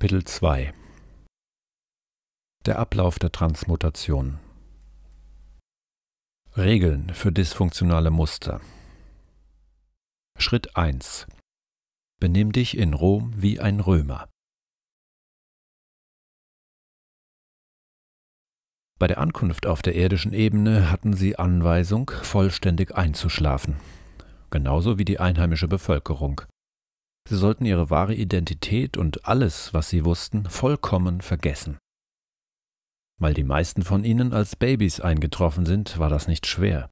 Kapitel 2 Der Ablauf der Transmutation Regeln für dysfunktionale Muster Schritt 1 Benimm dich in Rom wie ein Römer. Bei der Ankunft auf der irdischen Ebene hatten sie Anweisung, vollständig einzuschlafen, genauso wie die einheimische Bevölkerung Sie sollten ihre wahre Identität und alles, was sie wussten, vollkommen vergessen. Weil die meisten von ihnen als Babys eingetroffen sind, war das nicht schwer.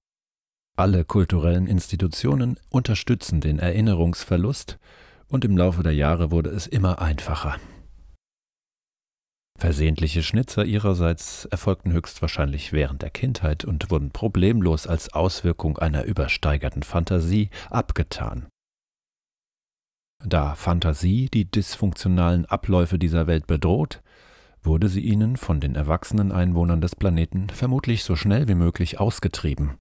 Alle kulturellen Institutionen unterstützen den Erinnerungsverlust und im Laufe der Jahre wurde es immer einfacher. Versehentliche Schnitzer ihrerseits erfolgten höchstwahrscheinlich während der Kindheit und wurden problemlos als Auswirkung einer übersteigerten Fantasie abgetan. Da Fantasie die dysfunktionalen Abläufe dieser Welt bedroht, wurde sie ihnen von den erwachsenen Einwohnern des Planeten vermutlich so schnell wie möglich ausgetrieben.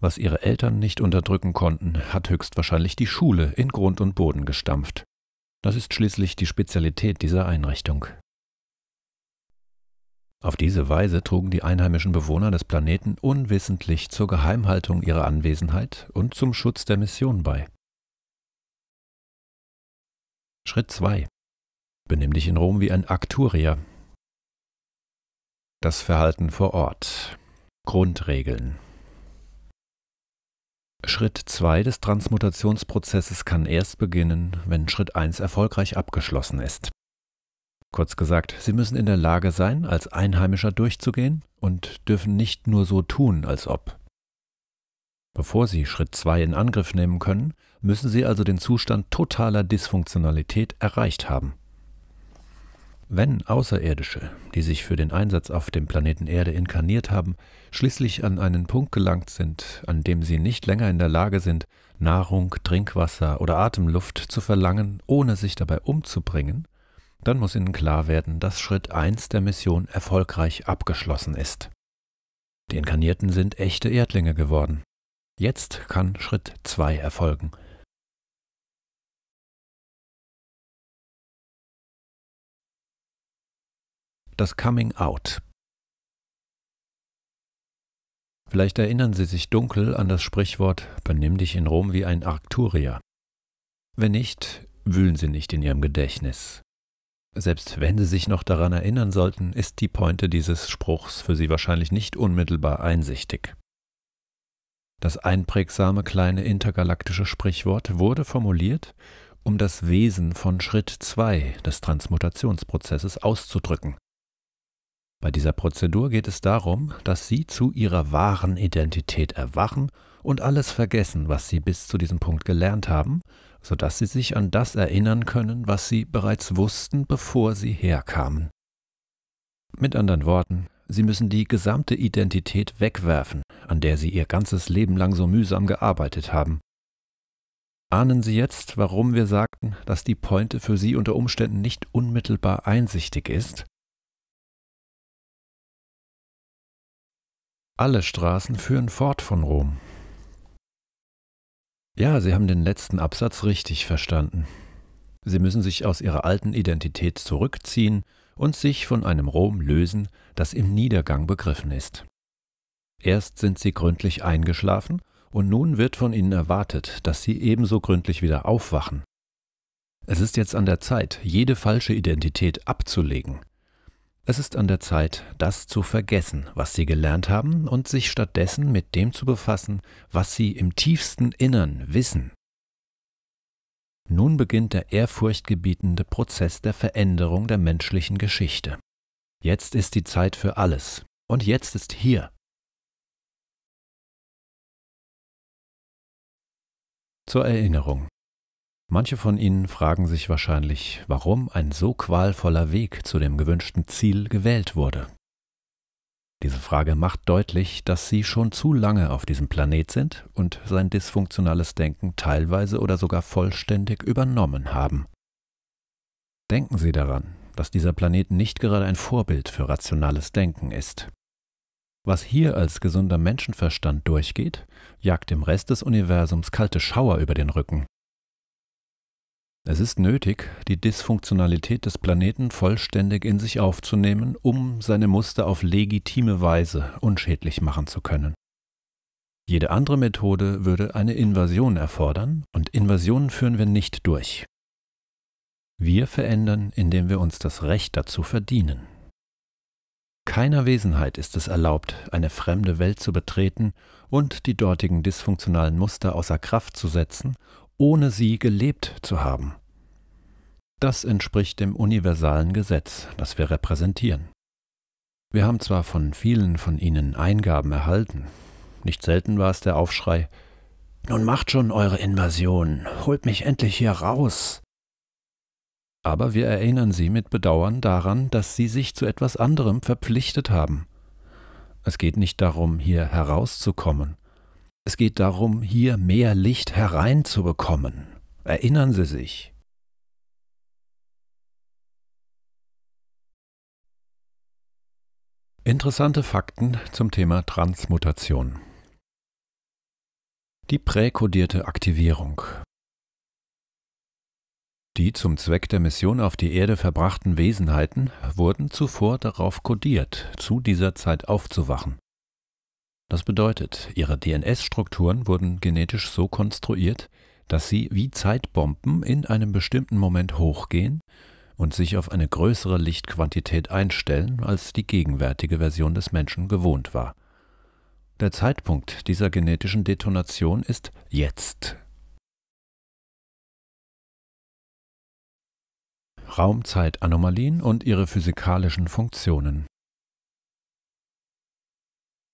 Was ihre Eltern nicht unterdrücken konnten, hat höchstwahrscheinlich die Schule in Grund und Boden gestampft. Das ist schließlich die Spezialität dieser Einrichtung. Auf diese Weise trugen die einheimischen Bewohner des Planeten unwissentlich zur Geheimhaltung ihrer Anwesenheit und zum Schutz der Mission bei. Schritt 2. Benimm dich in Rom wie ein Akturier. Das Verhalten vor Ort. Grundregeln. Schritt 2 des Transmutationsprozesses kann erst beginnen, wenn Schritt 1 erfolgreich abgeschlossen ist. Kurz gesagt, Sie müssen in der Lage sein, als Einheimischer durchzugehen und dürfen nicht nur so tun, als ob. Bevor Sie Schritt 2 in Angriff nehmen können, müssen sie also den Zustand totaler Dysfunktionalität erreicht haben. Wenn Außerirdische, die sich für den Einsatz auf dem Planeten Erde inkarniert haben, schließlich an einen Punkt gelangt sind, an dem sie nicht länger in der Lage sind, Nahrung, Trinkwasser oder Atemluft zu verlangen, ohne sich dabei umzubringen, dann muss ihnen klar werden, dass Schritt 1 der Mission erfolgreich abgeschlossen ist. Die Inkarnierten sind echte Erdlinge geworden. Jetzt kann Schritt 2 erfolgen, Das Coming Out. Vielleicht erinnern Sie sich dunkel an das Sprichwort Benimm dich in Rom wie ein Arkturier. Wenn nicht, wühlen Sie nicht in Ihrem Gedächtnis. Selbst wenn Sie sich noch daran erinnern sollten, ist die Pointe dieses Spruchs für Sie wahrscheinlich nicht unmittelbar einsichtig. Das einprägsame kleine intergalaktische Sprichwort wurde formuliert, um das Wesen von Schritt 2 des Transmutationsprozesses auszudrücken, bei dieser Prozedur geht es darum, dass Sie zu Ihrer wahren Identität erwachen und alles vergessen, was Sie bis zu diesem Punkt gelernt haben, sodass Sie sich an das erinnern können, was Sie bereits wussten, bevor Sie herkamen. Mit anderen Worten, Sie müssen die gesamte Identität wegwerfen, an der Sie Ihr ganzes Leben lang so mühsam gearbeitet haben. Ahnen Sie jetzt, warum wir sagten, dass die Pointe für Sie unter Umständen nicht unmittelbar einsichtig ist? Alle Straßen führen fort von Rom. Ja, Sie haben den letzten Absatz richtig verstanden. Sie müssen sich aus Ihrer alten Identität zurückziehen und sich von einem Rom lösen, das im Niedergang begriffen ist. Erst sind Sie gründlich eingeschlafen, und nun wird von Ihnen erwartet, dass Sie ebenso gründlich wieder aufwachen. Es ist jetzt an der Zeit, jede falsche Identität abzulegen es ist an der Zeit, das zu vergessen, was sie gelernt haben und sich stattdessen mit dem zu befassen, was sie im tiefsten Innern wissen. Nun beginnt der ehrfurchtgebietende Prozess der Veränderung der menschlichen Geschichte. Jetzt ist die Zeit für alles und jetzt ist hier. Zur Erinnerung. Manche von Ihnen fragen sich wahrscheinlich, warum ein so qualvoller Weg zu dem gewünschten Ziel gewählt wurde. Diese Frage macht deutlich, dass Sie schon zu lange auf diesem Planet sind und sein dysfunktionales Denken teilweise oder sogar vollständig übernommen haben. Denken Sie daran, dass dieser Planet nicht gerade ein Vorbild für rationales Denken ist. Was hier als gesunder Menschenverstand durchgeht, jagt dem Rest des Universums kalte Schauer über den Rücken. Es ist nötig, die Dysfunktionalität des Planeten vollständig in sich aufzunehmen, um seine Muster auf legitime Weise unschädlich machen zu können. Jede andere Methode würde eine Invasion erfordern, und Invasionen führen wir nicht durch. Wir verändern, indem wir uns das Recht dazu verdienen. Keiner Wesenheit ist es erlaubt, eine fremde Welt zu betreten und die dortigen dysfunktionalen Muster außer Kraft zu setzen ohne sie gelebt zu haben. Das entspricht dem universalen Gesetz, das wir repräsentieren. Wir haben zwar von vielen von ihnen Eingaben erhalten, nicht selten war es der Aufschrei Nun macht schon eure Invasion, holt mich endlich hier raus. Aber wir erinnern sie mit Bedauern daran, dass sie sich zu etwas anderem verpflichtet haben. Es geht nicht darum, hier herauszukommen, es geht darum, hier mehr Licht hereinzubekommen. Erinnern Sie sich. Interessante Fakten zum Thema Transmutation. Die präkodierte Aktivierung. Die zum Zweck der Mission auf die Erde verbrachten Wesenheiten wurden zuvor darauf kodiert, zu dieser Zeit aufzuwachen. Das bedeutet, ihre DNS-Strukturen wurden genetisch so konstruiert, dass sie wie Zeitbomben in einem bestimmten Moment hochgehen und sich auf eine größere Lichtquantität einstellen, als die gegenwärtige Version des Menschen gewohnt war. Der Zeitpunkt dieser genetischen Detonation ist jetzt. Raumzeitanomalien und ihre physikalischen Funktionen.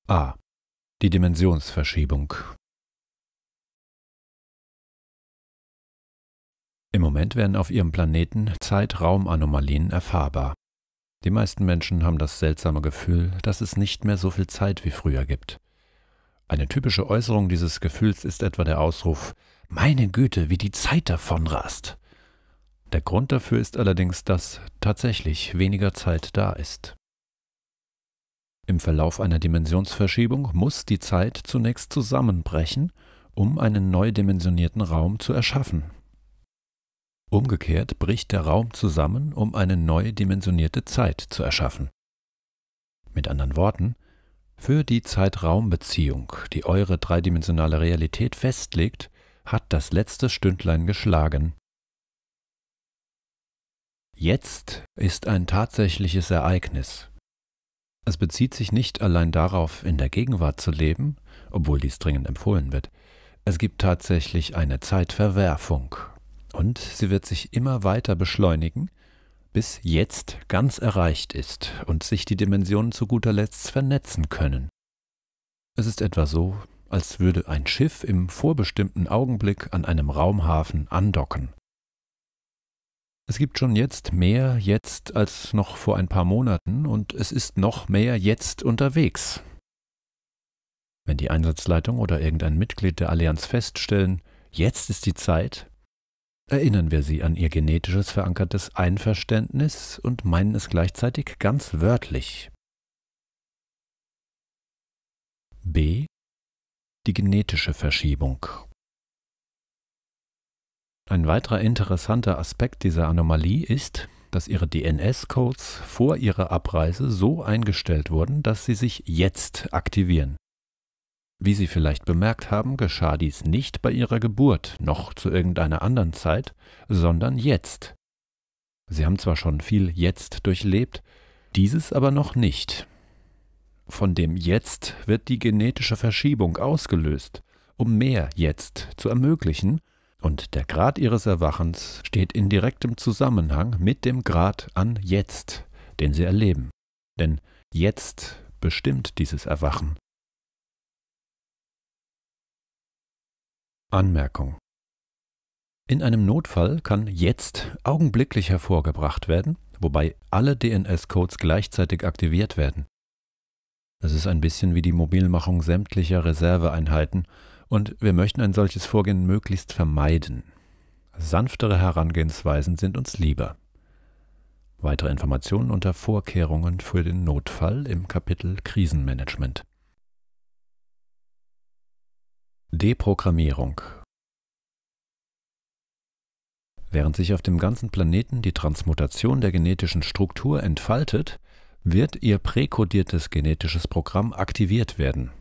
A die Dimensionsverschiebung. Im Moment werden auf ihrem Planeten Zeit-Raum-Anomalien erfahrbar. Die meisten Menschen haben das seltsame Gefühl, dass es nicht mehr so viel Zeit wie früher gibt. Eine typische Äußerung dieses Gefühls ist etwa der Ausruf Meine Güte, wie die Zeit davonrast. Der Grund dafür ist allerdings, dass tatsächlich weniger Zeit da ist. Im Verlauf einer Dimensionsverschiebung muss die Zeit zunächst zusammenbrechen, um einen neu dimensionierten Raum zu erschaffen. Umgekehrt bricht der Raum zusammen, um eine neu dimensionierte Zeit zu erschaffen. Mit anderen Worten, für die Zeit-Raum-Beziehung, die eure dreidimensionale Realität festlegt, hat das letzte Stündlein geschlagen. Jetzt ist ein tatsächliches Ereignis, es bezieht sich nicht allein darauf, in der Gegenwart zu leben, obwohl dies dringend empfohlen wird. Es gibt tatsächlich eine Zeitverwerfung. Und sie wird sich immer weiter beschleunigen, bis jetzt ganz erreicht ist und sich die Dimensionen zu guter Letzt vernetzen können. Es ist etwa so, als würde ein Schiff im vorbestimmten Augenblick an einem Raumhafen andocken. Es gibt schon jetzt mehr jetzt als noch vor ein paar Monaten und es ist noch mehr jetzt unterwegs. Wenn die Einsatzleitung oder irgendein Mitglied der Allianz feststellen, jetzt ist die Zeit, erinnern wir sie an ihr genetisches verankertes Einverständnis und meinen es gleichzeitig ganz wörtlich. B. Die genetische Verschiebung ein weiterer interessanter Aspekt dieser Anomalie ist, dass ihre DNS-Codes vor ihrer Abreise so eingestellt wurden, dass sie sich jetzt aktivieren. Wie Sie vielleicht bemerkt haben, geschah dies nicht bei Ihrer Geburt noch zu irgendeiner anderen Zeit, sondern jetzt. Sie haben zwar schon viel jetzt durchlebt, dieses aber noch nicht. Von dem Jetzt wird die genetische Verschiebung ausgelöst, um mehr Jetzt zu ermöglichen und der Grad ihres Erwachens steht in direktem Zusammenhang mit dem Grad an Jetzt, den sie erleben. Denn jetzt bestimmt dieses Erwachen. Anmerkung. In einem Notfall kann jetzt augenblicklich hervorgebracht werden, wobei alle DNS-Codes gleichzeitig aktiviert werden. Es ist ein bisschen wie die Mobilmachung sämtlicher Reserveeinheiten, und wir möchten ein solches Vorgehen möglichst vermeiden. Sanftere Herangehensweisen sind uns lieber. Weitere Informationen unter Vorkehrungen für den Notfall im Kapitel Krisenmanagement. Deprogrammierung Während sich auf dem ganzen Planeten die Transmutation der genetischen Struktur entfaltet, wird ihr präkodiertes genetisches Programm aktiviert werden.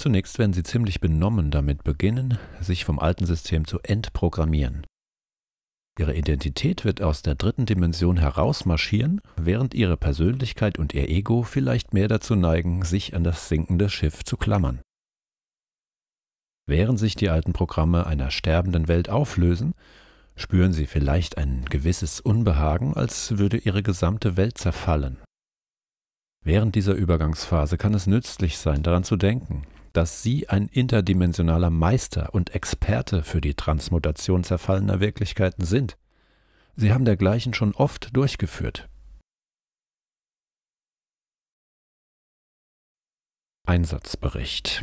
Zunächst werden sie ziemlich benommen damit beginnen, sich vom alten System zu entprogrammieren. Ihre Identität wird aus der dritten Dimension herausmarschieren, während ihre Persönlichkeit und ihr Ego vielleicht mehr dazu neigen, sich an das sinkende Schiff zu klammern. Während sich die alten Programme einer sterbenden Welt auflösen, spüren sie vielleicht ein gewisses Unbehagen, als würde ihre gesamte Welt zerfallen. Während dieser Übergangsphase kann es nützlich sein, daran zu denken, dass sie ein interdimensionaler Meister und Experte für die Transmutation zerfallener Wirklichkeiten sind. Sie haben dergleichen schon oft durchgeführt. Einsatzbericht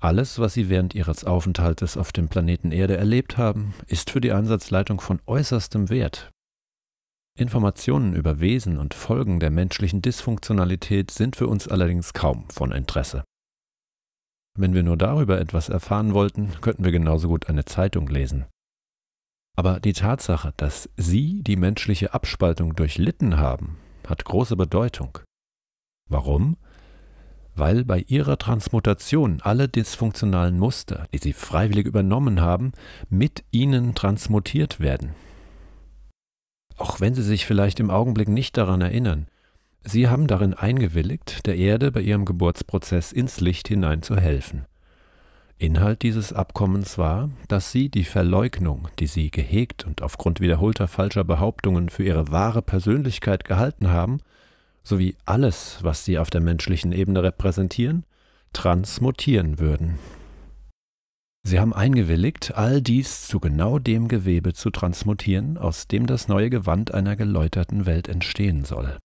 alles, was Sie während Ihres Aufenthaltes auf dem Planeten Erde erlebt haben, ist für die Einsatzleitung von äußerstem Wert. Informationen über Wesen und Folgen der menschlichen Dysfunktionalität sind für uns allerdings kaum von Interesse. Wenn wir nur darüber etwas erfahren wollten, könnten wir genauso gut eine Zeitung lesen. Aber die Tatsache, dass Sie die menschliche Abspaltung durchlitten haben, hat große Bedeutung. Warum? Weil bei Ihrer Transmutation alle dysfunktionalen Muster, die Sie freiwillig übernommen haben, mit Ihnen transmutiert werden auch wenn sie sich vielleicht im Augenblick nicht daran erinnern. Sie haben darin eingewilligt, der Erde bei ihrem Geburtsprozess ins Licht hinein zu helfen. Inhalt dieses Abkommens war, dass sie die Verleugnung, die sie gehegt und aufgrund wiederholter falscher Behauptungen für ihre wahre Persönlichkeit gehalten haben, sowie alles, was sie auf der menschlichen Ebene repräsentieren, transmutieren würden Sie haben eingewilligt, all dies zu genau dem Gewebe zu transmutieren, aus dem das neue Gewand einer geläuterten Welt entstehen soll.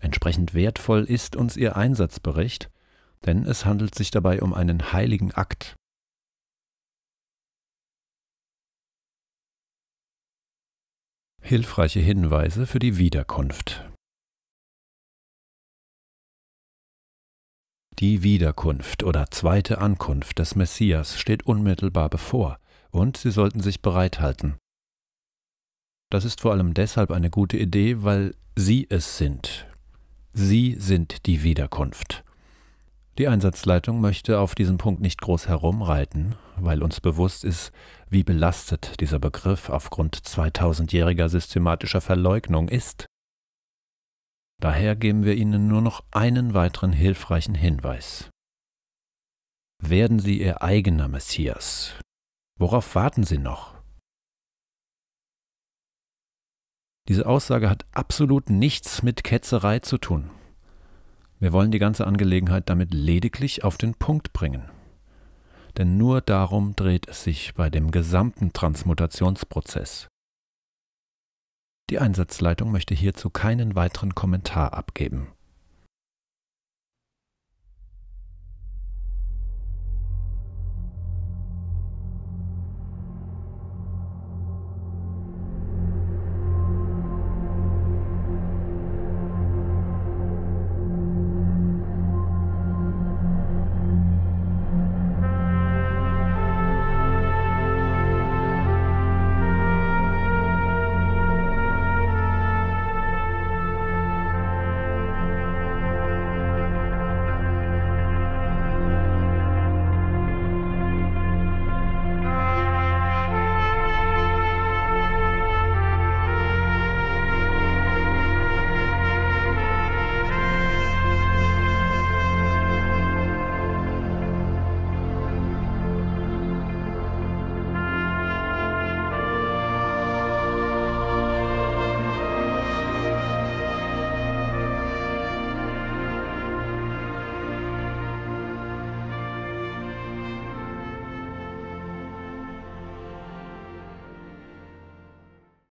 Entsprechend wertvoll ist uns Ihr Einsatzbericht, denn es handelt sich dabei um einen heiligen Akt, Hilfreiche Hinweise für die Wiederkunft. Die Wiederkunft oder zweite Ankunft des Messias steht unmittelbar bevor, und sie sollten sich bereithalten. Das ist vor allem deshalb eine gute Idee, weil sie es sind. Sie sind die Wiederkunft. Die Einsatzleitung möchte auf diesen Punkt nicht groß herumreiten, weil uns bewusst ist, wie belastet dieser Begriff aufgrund 2000-jähriger systematischer Verleugnung ist. Daher geben wir Ihnen nur noch einen weiteren hilfreichen Hinweis. Werden Sie Ihr eigener Messias. Worauf warten Sie noch? Diese Aussage hat absolut nichts mit Ketzerei zu tun. Wir wollen die ganze Angelegenheit damit lediglich auf den Punkt bringen. Denn nur darum dreht es sich bei dem gesamten Transmutationsprozess. Die Einsatzleitung möchte hierzu keinen weiteren Kommentar abgeben.